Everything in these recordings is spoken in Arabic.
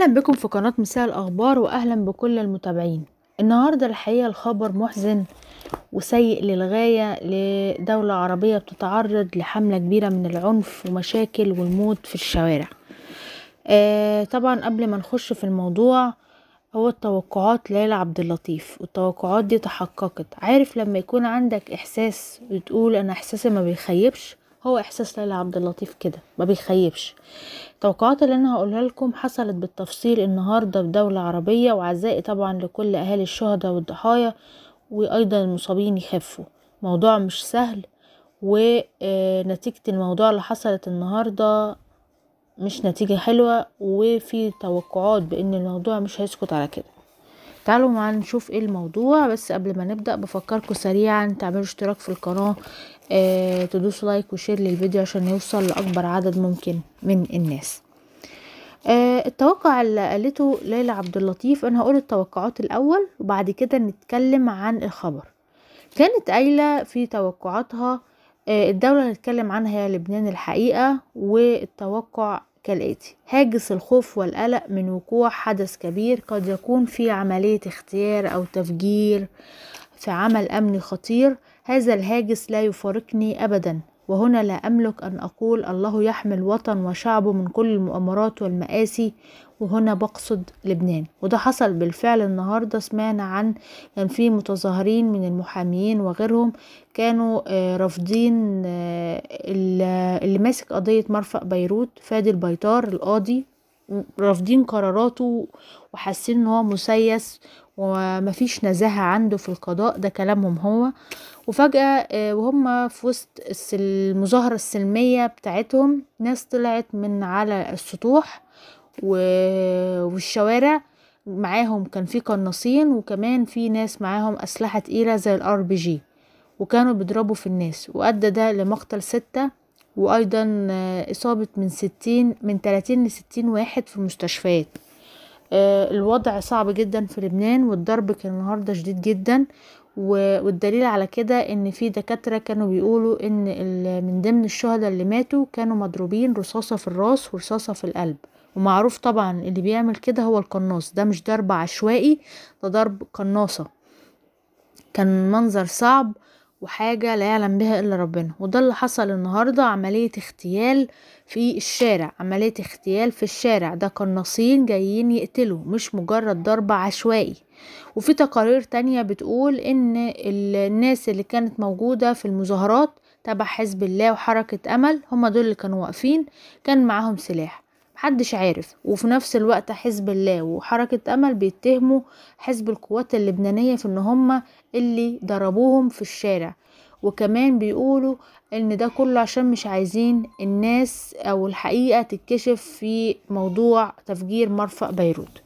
اهلا بكم في قناة مساء الاخبار واهلا بكل المتابعين النهاردة الحقيقة الخبر محزن وسيء للغاية لدولة عربية بتتعرض لحملة كبيرة من العنف ومشاكل والموت في الشوارع آه طبعا قبل ما نخش في الموضوع هو التوقعات ليلى عبد اللطيف والتوقعات دي تحققت عارف لما يكون عندك احساس وتقول انا احساسي ما بيخيبش هو احساس ليلى عبد اللطيف كده ما بيخيبش التوقعات اللي انا هقولها لكم حصلت بالتفصيل النهارده في دوله عربيه وعزائي طبعا لكل اهالي الشهداء والضحايا وايضا المصابين يخفوا موضوع مش سهل ونتيجه آه، الموضوع اللي حصلت النهارده مش نتيجه حلوه وفي توقعات بان الموضوع مش هيسكت على كده تعالوا معانا نشوف ايه الموضوع بس قبل ما نبدأ بفكركم سريعا تعملوا اشتراك في القناة اه تدوسوا لايك وشير للفيديو عشان يوصل لأكبر عدد ممكن من الناس آه التوقع اللي قالته ليلى عبد اللطيف انا هقول التوقعات الاول وبعد كده نتكلم عن الخبر كانت قايله في توقعاتها آه، الدوله اللي هنتكلم عنها هي لبنان الحقيقه والتوقع كالآتي هاجس الخوف والقلق من وقوع حدث كبير قد يكون في عملية اختيار أو تفجير في عمل أمني خطير هذا الهاجس لا يفارقني أبدا وهنا لا أملك أن أقول الله يحمي الوطن وشعبه من كل المؤامرات والمآسي وهنا بقصد لبنان وده حصل بالفعل النهاردة سمعنا عن كان في متظاهرين من المحاميين وغيرهم كانوا آه، رافضين آه، اللي ماسك قضية مرفأ بيروت فادي البيطار القاضي رافضين قراراته وحاسين ان هو مسيس ومفيش نزاهة عنده في القضاء ده كلامهم هو وفجأة آه، وهم في وسط المظاهرة السلمية بتاعتهم ناس طلعت من على السطوح والشوارع معاهم كان في قناصين وكمان في ناس معاهم أسلحة تقيلة زي الار بي جي وكانوا بيضربوا في الناس وأدى ده لمقتل ستة وأيضا آه، إصابة من ستين من تلاتين لستين واحد في المستشفيات آه، الوضع صعب جدا في لبنان والضرب كان النهاردة شديد جدا والدليل على كده ان في دكاترة كانوا بيقولوا ان من ضمن الشهداء اللي ماتوا كانوا مضروبين رصاصة في الراس ورصاصة في القلب ومعروف طبعا اللي بيعمل كده هو القناص ده مش ضرب عشوائي ده ضرب قناصة كان منظر صعب وحاجة لا يعلم بها إلا ربنا وده اللي حصل النهاردة عملية اغتيال في الشارع عملية اغتيال في الشارع ده قناصين جايين يقتلوا مش مجرد ضرب عشوائي وفي تقارير تانية بتقول ان الناس اللي كانت موجودة في المظاهرات تبع حزب الله وحركة أمل هم دول اللي كانوا واقفين كان معاهم سلاح محدش عارف وفي نفس الوقت حزب الله وحركة أمل بيتهموا حزب القوات اللبنانية في إن هما اللي ضربوهم في الشارع وكمان بيقولوا ان ده كله عشان مش عايزين الناس او الحقيقة تتكشف في موضوع تفجير مرفأ بيروت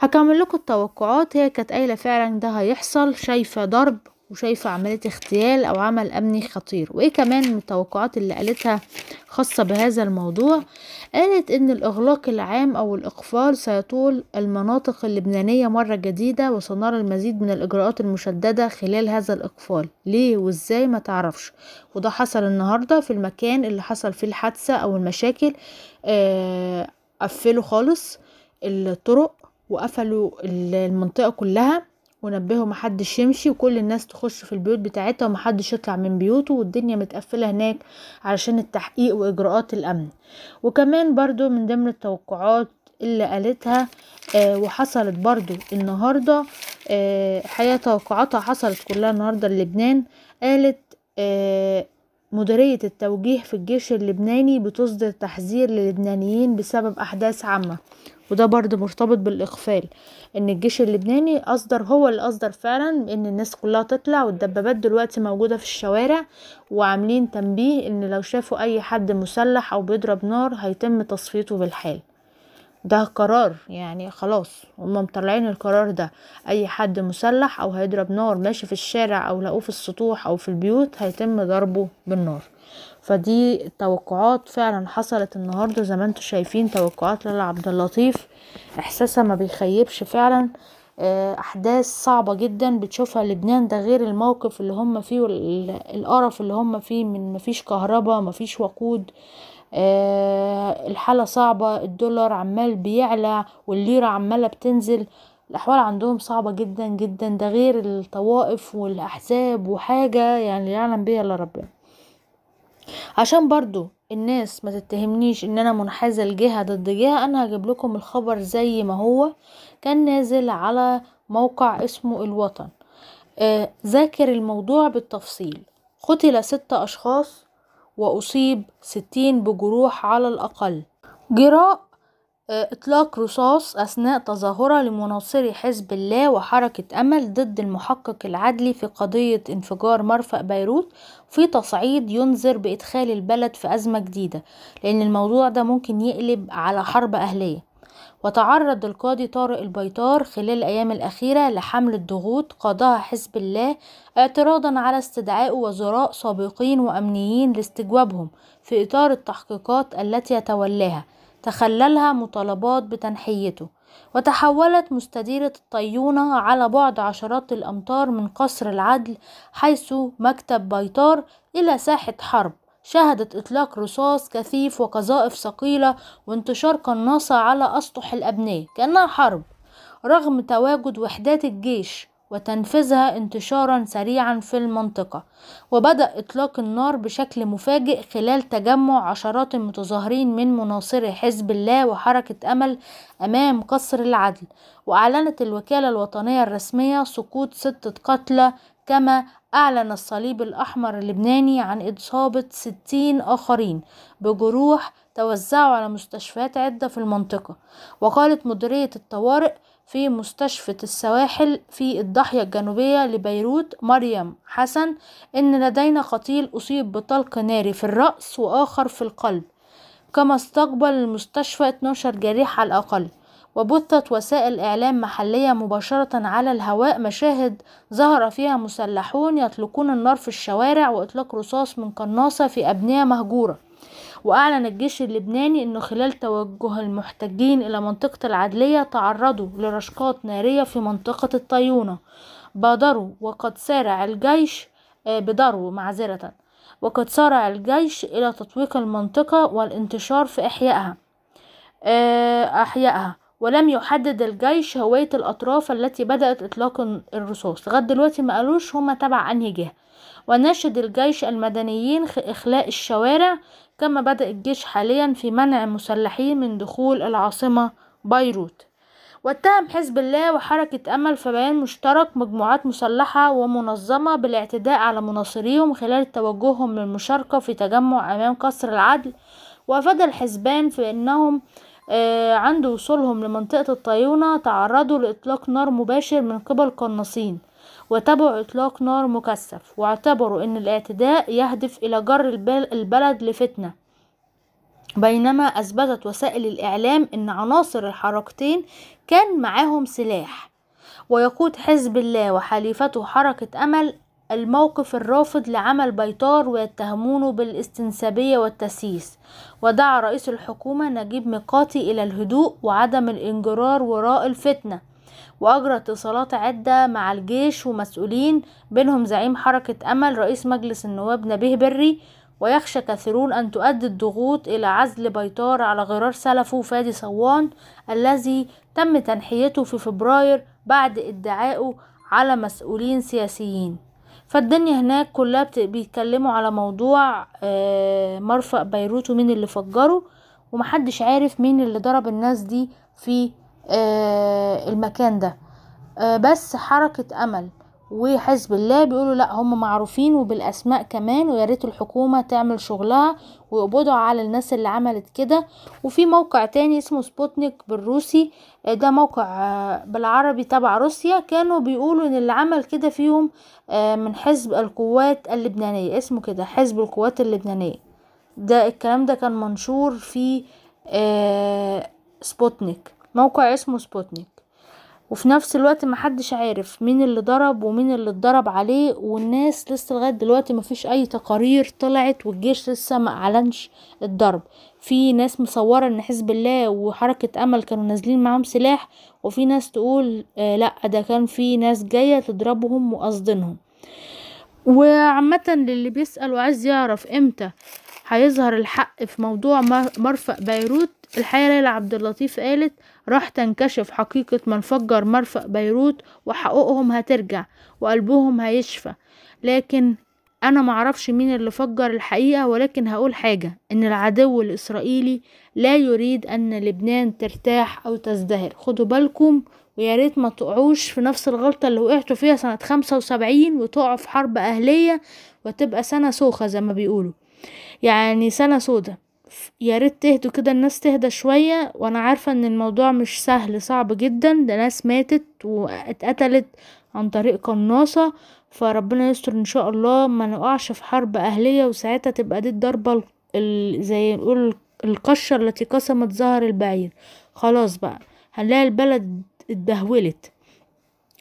هكمل لكم التوقعات هي كانت قايله فعلا ده هيحصل شايفه ضرب وشايفة عملية اغتيال أو عمل أمني خطير وإيه كمان من التوقعات اللي قالتها خاصة بهذا الموضوع قالت إن الإغلاق العام أو الإقفال سيطول المناطق اللبنانية مرة جديدة وسنرى المزيد من الإجراءات المشددة خلال هذا الإقفال ليه وإزاي ما تعرفش وده حصل النهاردة في المكان اللي حصل فيه الحادثة أو المشاكل آه، قفلوا خالص الطرق وقفلوا المنطقة كلها ونبهوا محدش يمشي وكل الناس تخش في البيوت بتاعتها ومحدش يطلع من بيوته والدنيا متقفلة هناك علشان التحقيق وإجراءات الأمن وكمان برضو من ضمن التوقعات اللي قالتها آه وحصلت برضو النهاردة آه حياة توقعاتها حصلت كلها النهاردة لبنان قالت آه مديرية التوجيه في الجيش اللبناني بتصدر تحذير للبنانيين بسبب أحداث عامة وده برضو مرتبط بالإقفال ان الجيش اللبناني اصدر هو اللي اصدر فعلا ان الناس كلها تطلع والدبابات دلوقتي موجودة في الشوارع وعاملين تنبيه ان لو شافوا اي حد مسلح او بيضرب نار هيتم تصفيته بالحال ده قرار يعني خلاص هما مطلعين القرار ده اي حد مسلح او هيضرب نار ماشي في الشارع او لقوه في السطوح او في البيوت هيتم ضربه بالنار فدي توقعات فعلا حصلت النهارده زي ما انتم شايفين توقعات لالا عبد اللطيف احساسها ما بيخيبش فعلا آه، احداث صعبه جدا بتشوفها لبنان ده غير الموقف اللي هم فيه والقرف اللي هم فيه من مفيش كهرباء مفيش وقود آه، الحالة صعبة الدولار عمال بيعلى والليرة عمالة بتنزل الأحوال عندهم صعبة جدا جدا ده غير الطوائف والأحزاب وحاجة يعني يعلم بيها إلا ربنا عشان برضو الناس ما تتهمنيش ان انا منحازة لجهة ضد جهة انا هجيب لكم الخبر زي ما هو كان نازل على موقع اسمه الوطن آه ذاكر الموضوع بالتفصيل قتل ستة اشخاص وأصيب ستين بجروح على الأقل جراء آه، إطلاق رصاص أثناء تظاهرة لمناصري حزب الله وحركة أمل ضد المحقق العدلي في قضية انفجار مرفأ بيروت في تصعيد ينذر بإدخال البلد في أزمة جديدة لأن الموضوع ده ممكن يقلب على حرب أهلية وتعرض القاضي طارق البيطار خلال الأيام الأخيرة لحملة ضغوط قادها حزب الله اعتراضا على استدعاء وزراء سابقين وأمنيين لاستجوابهم في إطار التحقيقات التي يتولاها تخللها مطالبات بتنحيته وتحولت مستديرة الطيونة على بعد عشرات الأمتار من قصر العدل حيث مكتب بيطار إلى ساحة حرب شهدت إطلاق رصاص كثيف وقذائف ثقيلة وانتشار قناصة على أسطح الأبنية كأنها حرب رغم تواجد وحدات الجيش وتنفيذها انتشارا سريعا في المنطقة وبدأ إطلاق النار بشكل مفاجئ خلال تجمع عشرات المتظاهرين من مناصري حزب الله وحركة أمل أمام قصر العدل وأعلنت الوكالة الوطنية الرسمية سقوط ستة قتلى كما أعلن الصليب الأحمر اللبناني عن إصابة 60 آخرين بجروح توزعوا على مستشفيات عدة في المنطقة وقالت مديرية الطوارئ في مستشفى السواحل في الضاحية الجنوبية لبيروت مريم حسن إن لدينا قتيل أصيب بطلق ناري في الرأس وآخر في القلب كما استقبل المستشفى 12 جريح على الأقل وبثت وسائل إعلام محلية مباشرة على الهواء مشاهد ظهر فيها مسلحون يطلقون النار في الشوارع وإطلاق رصاص من قناصة في أبنية مهجورة وأعلن الجيش اللبناني أنه خلال توجه المحتجين إلى منطقة العدلية تعرضوا لرشقات نارية في منطقة الطيونة بادروا وقد سارع الجيش آه، بدروا معذرة وقد سارع الجيش إلى تطويق المنطقة والانتشار في إحيائها آه، أحيائها ولم يحدد الجيش هوية الأطراف التي بدأت إطلاق الرصاص لغاية دلوقتي ما قالوش هما تبع أنهي جهة وناشد الجيش المدنيين إخلاء الشوارع كما بدأ الجيش حاليا في منع المسلحين من دخول العاصمة بيروت واتهم حزب الله وحركة أمل في بيان مشترك مجموعات مسلحة ومنظمة بالاعتداء على مناصريهم خلال توجههم للمشاركة في تجمع أمام قصر العدل وأفاد الحزبان في أنهم آه، عند وصولهم لمنطقة الطيونة تعرضوا لإطلاق نار مباشر من قبل قناصين وتبعوا إطلاق نار مكثف واعتبروا أن الاعتداء يهدف إلى جر البلد لفتنة بينما أثبتت وسائل الإعلام أن عناصر الحركتين كان معاهم سلاح ويقود حزب الله وحليفته حركة أمل الموقف الرافض لعمل بيطار ويتهمونه بالاستنسابية والتسييس ودعا رئيس الحكومة نجيب ميقاتي إلى الهدوء وعدم الانجرار وراء الفتنة وأجرى اتصالات عدة مع الجيش ومسؤولين بينهم زعيم حركة أمل رئيس مجلس النواب نبيه بري ويخشى كثيرون أن تؤدي الضغوط إلى عزل بيطار على غرار سلفه فادي صوان الذي تم تنحيته في فبراير بعد ادعائه على مسؤولين سياسيين فالدنيا هناك كلها بيتكلموا على موضوع آه، مرفأ بيروت ومين اللي فجره ومحدش عارف مين اللي ضرب الناس دي في آه، المكان ده آه، بس حركة امل وحزب الله بيقولوا لا هم معروفين وبالاسماء كمان ويا ريت الحكومه تعمل شغلها ويقبضوا على الناس اللي عملت كده وفي موقع تاني اسمه سبوتنيك بالروسي آه، ده موقع آه، بالعربي تبع روسيا كانوا بيقولوا ان اللي عمل كده فيهم آه، من حزب القوات اللبنانيه اسمه كده حزب القوات اللبنانيه ده الكلام ده كان منشور في سبوتنيك موقع اسمه سبوتنيك وفي نفس الوقت محدش عارف مين اللي ضرب ومين اللي اتضرب عليه والناس لسه لغايه دلوقتي مفيش اي تقارير طلعت والجيش لسه ما اعلنش الضرب في ناس مصوره ان حزب الله وحركه امل كانوا نازلين معاهم سلاح وفي ناس تقول آه لا ده كان في ناس جايه تضربهم وقصدنهم وعامه للي بيسال وعايز يعرف امتى هيظهر الحق في موضوع مرفأ بيروت الحقيقة ليلى عبد اللطيف قالت راح تنكشف حقيقة من فجر مرفأ بيروت وحقوقهم هترجع وقلبهم هيشفى لكن أنا معرفش مين اللي فجر الحقيقة ولكن هقول حاجة إن العدو الإسرائيلي لا يريد أن لبنان ترتاح أو تزدهر خدوا بالكم ويا ريت ما تقعوش في نفس الغلطة اللي وقعتوا فيها سنة خمسة وسبعين وتقعوا في حرب أهلية وتبقى سنة سوخة زي ما بيقولوا يعني سنة سودة يا ريت تهدوا كده الناس تهدى شوية وانا عارفة ان الموضوع مش سهل صعب جدا ده ناس ماتت واتقتلت عن طريق قناصة فربنا يستر ان شاء الله ما نقعش في حرب اهلية وساعتها تبقى دي الضربة زي نقول القشة التي قسمت ظهر البعير خلاص بقى هنلاقي البلد اتدهولت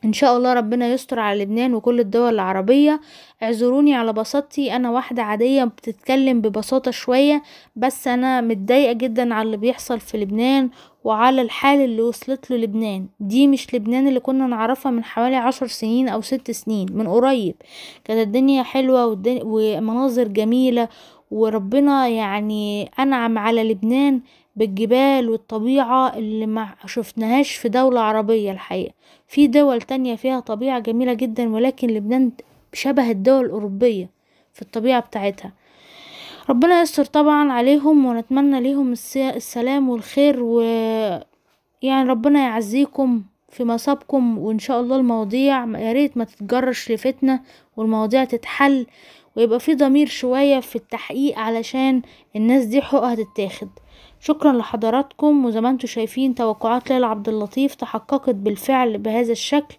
ان شاء الله ربنا يستر على لبنان وكل الدول العربية اعذروني على بساطتي انا واحدة عادية بتتكلم ببساطة شوية بس انا متضايقة جدا على اللي بيحصل في لبنان وعلى الحال اللي وصلت له لبنان دي مش لبنان اللي كنا نعرفها من حوالي عشر سنين او ست سنين من قريب كانت الدنيا حلوة ومناظر جميلة وربنا يعني انعم على لبنان بالجبال والطبيعة اللي ما شفناهاش في دولة عربية الحقيقة في دول تانية فيها طبيعة جميلة جدا ولكن لبنان شبه الدول الأوروبية في الطبيعة بتاعتها ربنا يستر طبعا عليهم ونتمنى ليهم السلام والخير و يعني ربنا يعزيكم في مصابكم وان شاء الله المواضيع يا ريت ما تتجرش لفتنة والمواضيع تتحل ويبقى في ضمير شوية في التحقيق علشان الناس دي حقوقها تتاخد شكرا لحضراتكم وزي ما انتم شايفين توقعات ليلى عبد اللطيف تحققت بالفعل بهذا الشكل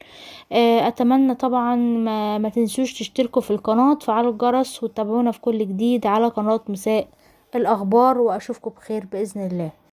آه، اتمنى طبعا ما, ما تنسوش تشتركوا في القناه تفعلوا الجرس وتتابعونا في كل جديد على قناه مساء الاخبار واشوفكم بخير باذن الله